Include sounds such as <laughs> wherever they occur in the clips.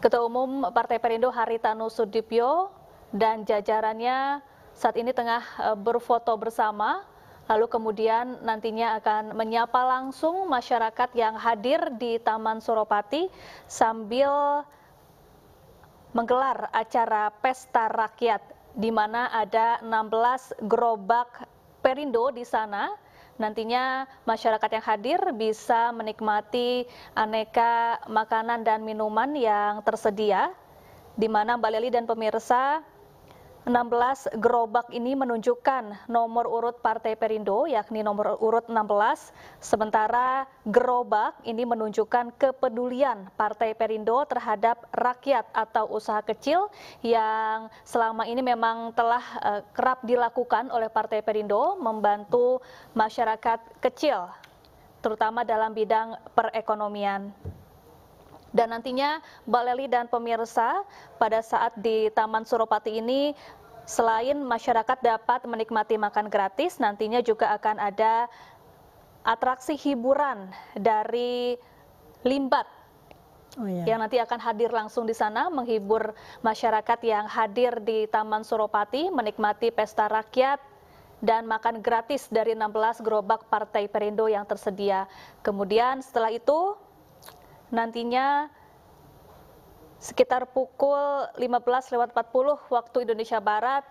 Ketua Umum Partai Perindo Haritanu Sudipyo dan jajarannya saat ini tengah eh, berfoto bersama lalu kemudian nantinya akan menyapa langsung masyarakat yang hadir di Taman Suropati sambil menggelar acara pesta rakyat di mana ada 16 gerobak Perindo di sana nantinya masyarakat yang hadir bisa menikmati aneka makanan dan minuman yang tersedia di mana Mbak Leli dan pemirsa 16 gerobak ini menunjukkan nomor urut Partai Perindo, yakni nomor urut 16, sementara gerobak ini menunjukkan kepedulian Partai Perindo terhadap rakyat atau usaha kecil yang selama ini memang telah eh, kerap dilakukan oleh Partai Perindo membantu masyarakat kecil, terutama dalam bidang perekonomian. Dan nantinya Baleli dan pemirsa pada saat di Taman Suropati ini selain masyarakat dapat menikmati makan gratis, nantinya juga akan ada atraksi hiburan dari Limbat Oh, iya. yang nanti akan hadir langsung di sana menghibur masyarakat yang hadir di Taman Suropati menikmati pesta rakyat dan makan gratis dari 16 gerobak Partai Perindo yang tersedia. Kemudian setelah itu nantinya sekitar pukul 15.40 waktu Indonesia Barat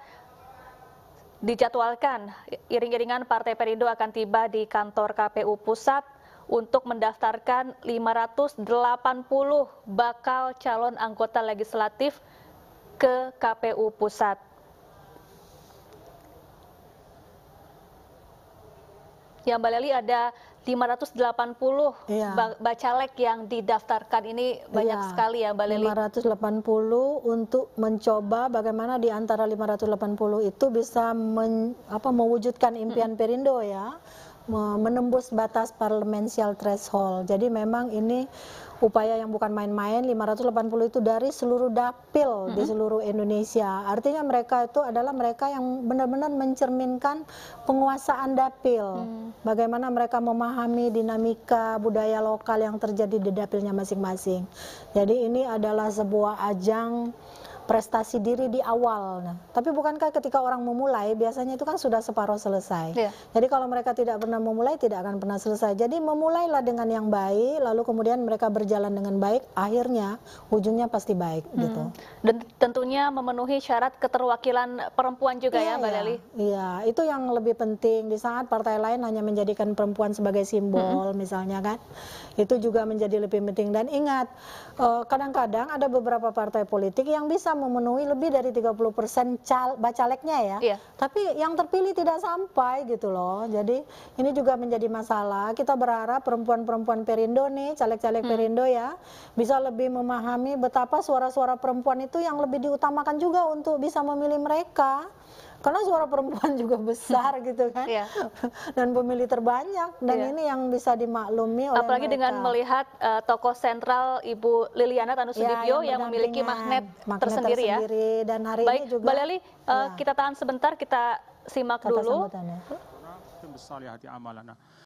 dijadwalkan iring-iringan Partai Perindo akan tiba di kantor KPU Pusat untuk mendaftarkan 580 bakal calon anggota legislatif ke KPU Pusat. ya Mbak Leli ada 580 iya. bacalek yang didaftarkan ini banyak iya, sekali ya Mbak Leli. 580 untuk mencoba bagaimana di antara 580 itu bisa men, apa, mewujudkan impian hmm. Perindo ya menembus batas parlemensial threshold. Jadi memang ini upaya yang bukan main-main 580 itu dari seluruh dapil mm -hmm. di seluruh Indonesia. Artinya mereka itu adalah mereka yang benar-benar mencerminkan penguasaan dapil. Mm. Bagaimana mereka memahami dinamika budaya lokal yang terjadi di dapilnya masing-masing. Jadi ini adalah sebuah ajang prestasi diri di awal. Nah, tapi bukankah ketika orang memulai biasanya itu kan sudah separuh selesai. Yeah. Jadi kalau mereka tidak pernah memulai tidak akan pernah selesai. Jadi memulailah dengan yang baik, lalu kemudian mereka berjalan dengan baik, akhirnya ujungnya pasti baik hmm. gitu. Dan tentunya memenuhi syarat keterwakilan perempuan juga yeah, ya, iya, Mbak yeah. Iya, yeah. itu yang lebih penting di saat partai lain hanya menjadikan perempuan sebagai simbol hmm. misalnya kan. Itu juga menjadi lebih penting dan ingat eh, kadang -kadang ada beberapa partai politik yang bisa memenuhi lebih dari 30 persen bacaleknya ya. Iya. Tapi yang terpilih tidak sampai gitu loh. Jadi ini juga menjadi masalah. Kita berharap perempuan-perempuan Perindo nih, caleg-caleg hmm. Perindo ya, bisa lebih memahami betapa suara-suara perempuan itu yang lebih diutamakan juga untuk bisa memilih mereka karena suara perempuan juga besar <laughs> gitu kan yeah. dan pemilih terbanyak dan yeah. ini yang bisa dimaklumi oleh apalagi mereka. dengan melihat uh, tokoh sentral Ibu Liliana Tanusudibyo yeah, yang, yang memiliki magnet, magnet tersendiri, ya. tersendiri ya dan hari Baik, ini juga Mbak Lely, uh, yeah. kita tahan sebentar kita simak Kata dulu.